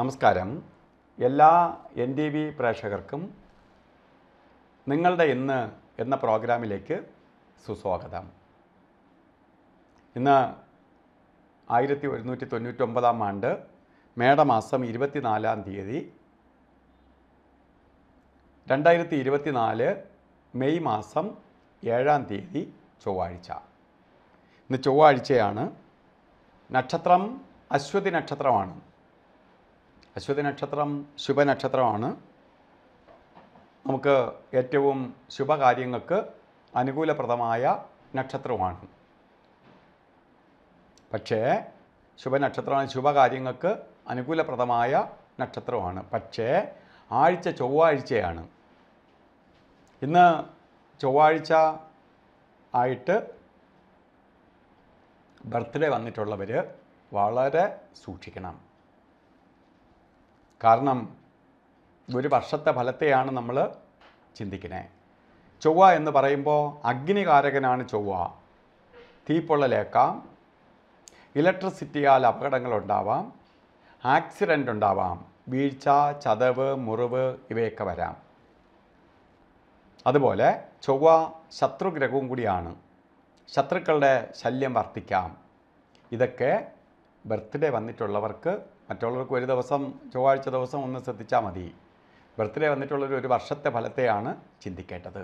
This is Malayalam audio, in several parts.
നമസ്കാരം എല്ലാ എൻ ടി വി പ്രേക്ഷകർക്കും നിങ്ങളുടെ ഇന്ന് എന്ന പ്രോഗ്രാമിലേക്ക് സുസ്വാഗതം ഇന്ന് ആയിരത്തി ഒരുന്നൂറ്റി തൊണ്ണൂറ്റൊമ്പതാം ആണ്ട് മേടമാസം ഇരുപത്തിനാലാം തീയതി രണ്ടായിരത്തി ഇരുപത്തിനാല് മെയ് മാസം ഏഴാം തീയതി ചൊവ്വാഴ്ച ഇന്ന് ചൊവ്വാഴ്ചയാണ് നക്ഷത്രം അശ്വതി നക്ഷത്രമാണ് അശ്വതി നക്ഷത്രം ശുഭനക്ഷത്രമാണ് നമുക്ക് ഏറ്റവും ശുഭകാര്യങ്ങൾക്ക് അനുകൂലപ്രദമായ നക്ഷത്രമാണ് പക്ഷേ ശുഭനക്ഷത്രമാണ് ശുഭകാര്യങ്ങൾക്ക് അനുകൂലപ്രദമായ നക്ഷത്രമാണ് പക്ഷേ ആഴ്ച ചൊവ്വാഴ്ചയാണ് ഇന്ന് ചൊവ്വാഴ്ച ആയിട്ട് ബർത്ത്ഡേ വന്നിട്ടുള്ളവർ വളരെ സൂക്ഷിക്കണം കാരണം ഒരു വർഷത്തെ ഫലത്തെയാണ് നമ്മൾ ചിന്തിക്കുന്നത് ചൊവ്വ എന്ന് പറയുമ്പോൾ അഗ്നികാരകനാണ് ചൊവ്വ തീപ്പൊള്ളലേക്കാം ഇലക്ട്രിസിറ്റിയാൽ അപകടങ്ങളുണ്ടാവാം ആക്സിഡൻ്റ് ഉണ്ടാവാം വീഴ്ച ചതവ് മുറിവ് ഇവയൊക്കെ വരാം അതുപോലെ ചൊവ്വ ശത്രുഗ്രഹവും കൂടിയാണ് ശത്രുക്കളുടെ ശല്യം വർദ്ധിക്കാം ഇതൊക്കെ ബർത്ത്ഡേ വന്നിട്ടുള്ളവർക്ക് മറ്റുള്ളവർക്ക് ഒരു ദിവസം ചൊവ്വാഴ്ച ദിവസം ഒന്ന് ശ്രദ്ധിച്ചാൽ മതി ബർത്ത്ഡേ വന്നിട്ടുള്ളൊരു ഒരു വർഷത്തെ ഫലത്തെയാണ് ചിന്തിക്കേണ്ടത്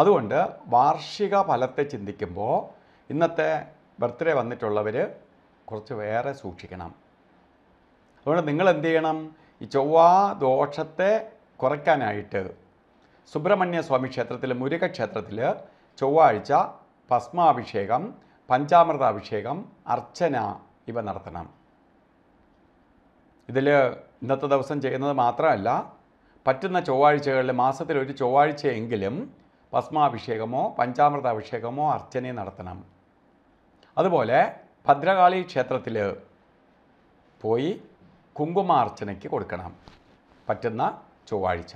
അതുകൊണ്ട് വാർഷിക ഫലത്തെ ചിന്തിക്കുമ്പോൾ ഇന്നത്തെ ബർത്ത്ഡേ വന്നിട്ടുള്ളവർ കുറച്ച് വേറെ സൂക്ഷിക്കണം അതുകൊണ്ട് നിങ്ങൾ എന്ത് ചെയ്യണം ഈ ചൊവ്വാ ദോഷത്തെ കുറയ്ക്കാനായിട്ട് സുബ്രഹ്മണ്യ സ്വാമി ക്ഷേത്രത്തിൽ മുരുക ക്ഷേത്രത്തിൽ ചൊവ്വാഴ്ച ഭസ്മാഭിഷേകം പഞ്ചാമൃതാഭിഷേകം അർച്ചന ഇവ നടത്തണം ഇതിൽ ഇന്നത്തെ ദിവസം ചെയ്യുന്നത് മാത്രമല്ല പറ്റുന്ന ചൊവ്വാഴ്ചകളിൽ മാസത്തിൽ ഒരു ചൊവ്വാഴ്ചയെങ്കിലും ഭസ്മാഭിഷേകമോ പഞ്ചാമൃത അഭിഷേകമോ അർച്ചനയും നടത്തണം അതുപോലെ ഭദ്രകാളി ക്ഷേത്രത്തിൽ പോയി കുങ്കുമാർച്ചനയ്ക്ക് കൊടുക്കണം പറ്റുന്ന ചൊവ്വാഴ്ച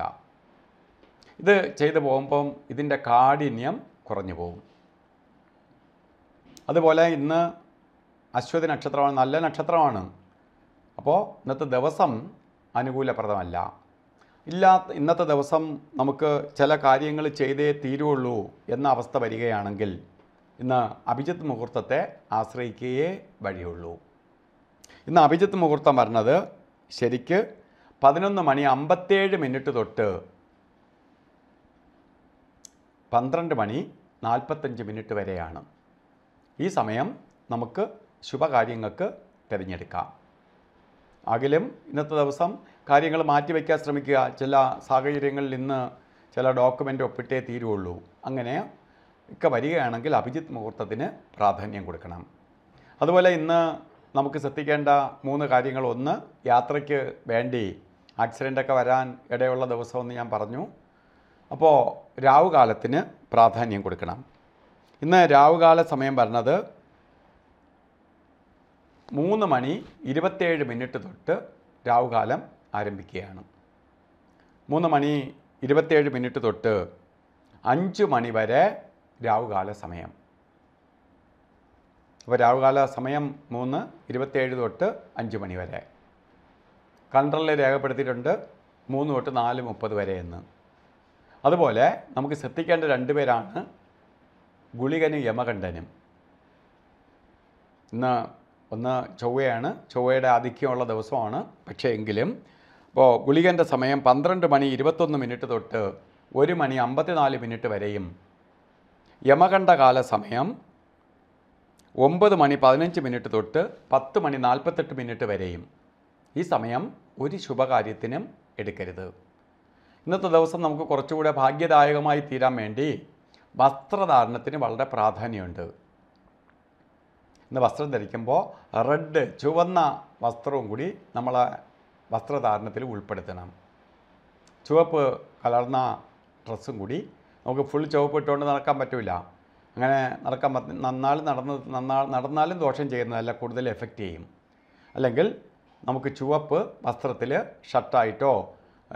ഇത് ചെയ്തു പോകുമ്പം ഇതിൻ്റെ കാഠിന്യം കുറഞ്ഞു പോകും അതുപോലെ ഇന്ന് അശ്വതി നക്ഷത്രമാണ് നല്ല നക്ഷത്രമാണ് അപ്പോൾ ഇന്നത്തെ ദിവസം അനുകൂലപ്രദമല്ല ഇല്ലാത്ത ഇന്നത്തെ ദിവസം നമുക്ക് ചില കാര്യങ്ങൾ ചെയ്തേ തീരുള്ളൂ എന്ന അവസ്ഥ വരികയാണെങ്കിൽ ഇന്ന് അഭിജിത്ത് മുഹൂർത്തത്തെ ആശ്രയിക്കുകയേ വഴിയുള്ളൂ ഇന്ന് അഭിജിത്ത് മുഹൂർത്തം വരുന്നത് ശരിക്ക് പതിനൊന്ന് മണി അമ്പത്തേഴ് മിനിറ്റ് തൊട്ട് പന്ത്രണ്ട് മണി നാൽപ്പത്തഞ്ച് മിനിറ്റ് വരെയാണ് ഈ സമയം നമുക്ക് ശുഭകാര്യങ്ങൾക്ക് തിരഞ്ഞെടുക്കാം അകിലും ഇന്നത്തെ ദിവസം കാര്യങ്ങൾ മാറ്റിവെക്കാൻ ശ്രമിക്കുക ചില സാഹചര്യങ്ങളിൽ ഇന്ന് ചില ഡോക്യുമെൻ്റ് ഒപ്പിട്ടേ തീരുള്ളൂ അങ്ങനെ ഒക്കെ വരികയാണെങ്കിൽ അഭിജിത്ത് മുഹൂർത്തത്തിന് പ്രാധാന്യം കൊടുക്കണം അതുപോലെ ഇന്ന് നമുക്ക് ശ്രദ്ധിക്കേണ്ട മൂന്ന് കാര്യങ്ങൾ ഒന്ന് യാത്രയ്ക്ക് വേണ്ടി ആക്സിഡൻ്റൊക്കെ വരാൻ ഇടയുള്ള ദിവസമെന്ന് ഞാൻ പറഞ്ഞു അപ്പോൾ രാവുകാലത്തിന് പ്രാധാന്യം കൊടുക്കണം ഇന്ന് രാവുകാല സമയം പറഞ്ഞത് മൂന്ന് മണി ഇരുപത്തേഴ് മിനിറ്റ് തൊട്ട് രാവുകാലം ആരംഭിക്കുകയാണ് മൂന്ന് മണി ഇരുപത്തേഴ് മിനിറ്റ് തൊട്ട് അഞ്ച് മണി വരെ രാവുകാല സമയം അപ്പോൾ രാവുകാല സമയം മൂന്ന് ഇരുപത്തേഴ് തൊട്ട് അഞ്ച് മണി വരെ കണ്ടറിൽ രേഖപ്പെടുത്തിയിട്ടുണ്ട് മൂന്ന് തൊട്ട് നാല് മുപ്പത് വരെ എന്ന് അതുപോലെ നമുക്ക് ശ്രദ്ധിക്കേണ്ട രണ്ട് പേരാണ് ഗുളികനും യമകണ്ഠനും ഇന്ന് ഒന്ന് ചൊവ്വയാണ് ചൊവ്വയുടെ ആധിക്യമുള്ള ദിവസമാണ് പക്ഷേ എങ്കിലും ഇപ്പോൾ ഗുളികൻ്റെ സമയം പന്ത്രണ്ട് മണി ഇരുപത്തൊന്ന് മിനിറ്റ് തൊട്ട് ഒരു മണി അമ്പത്തിനാല് മിനിറ്റ് വരെയും യമകണ്ഠകാല സമയം ഒമ്പത് മണി പതിനഞ്ച് മിനിറ്റ് തൊട്ട് പത്ത് മണി നാൽപ്പത്തെട്ട് മിനിറ്റ് വരെയും ഈ സമയം ഒരു ശുഭകാര്യത്തിനും എടുക്കരുത് ഇന്നത്തെ ദിവസം നമുക്ക് കുറച്ചുകൂടെ ഭാഗ്യദായകമായി തീരാൻ വേണ്ടി വസ്ത്രധാരണത്തിന് വളരെ പ്രാധാന്യമുണ്ട് ഇന്ന് വസ്ത്രം ധരിക്കുമ്പോൾ റെഡ് ചുവന്ന വസ്ത്രവും കൂടി നമ്മൾ വസ്ത്രധാരണത്തിൽ ഉൾപ്പെടുത്തണം ചുവപ്പ് കലർന്ന ഡ്രസ്സും കൂടി നമുക്ക് ഫുൾ ചുവപ്പ് ഇട്ടുകൊണ്ട് നടക്കാൻ പറ്റില്ല അങ്ങനെ നടക്കാൻ നന്നാലും നടന്ന് നന്നാ നടന്നാലും ദോഷം ചെയ്യുന്നതല്ല കൂടുതൽ എഫക്റ്റ് ചെയ്യും അല്ലെങ്കിൽ നമുക്ക് ചുവപ്പ് വസ്ത്രത്തിൽ ഷർട്ടായിട്ടോ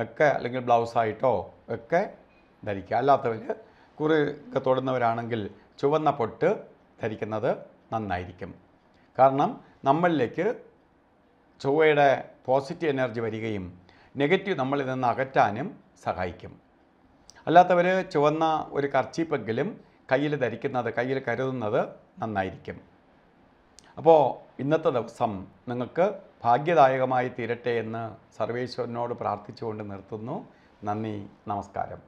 ഒക്കെ അല്ലെങ്കിൽ ബ്ലൗസായിട്ടോ ഒക്കെ ധരിക്കുക അല്ലാത്തവർ കുറി തൊടുന്നവരാണെങ്കിൽ ചുവന്ന പൊട്ട് ധരിക്കുന്നത് നന്നായിരിക്കും കാരണം നമ്മളിലേക്ക് ചൊവ്വയുടെ പോസിറ്റീവ് എനർജി വരികയും നെഗറ്റീവ് നമ്മളിൽ നിന്ന് അകറ്റാനും സഹായിക്കും അല്ലാത്തവർ ചുവന്ന ഒരു കർച്ചീപ്പെങ്കിലും കയ്യിൽ ധരിക്കുന്നത് കയ്യിൽ കരുതുന്നത് നന്നായിരിക്കും അപ്പോൾ ഇന്നത്തെ ദിവസം നിങ്ങൾക്ക് ഭാഗ്യദായകമായി തീരട്ടെ എന്ന് സർവേശ്വരനോട് പ്രാർത്ഥിച്ചുകൊണ്ട് നിർത്തുന്നു നന്ദി നമസ്കാരം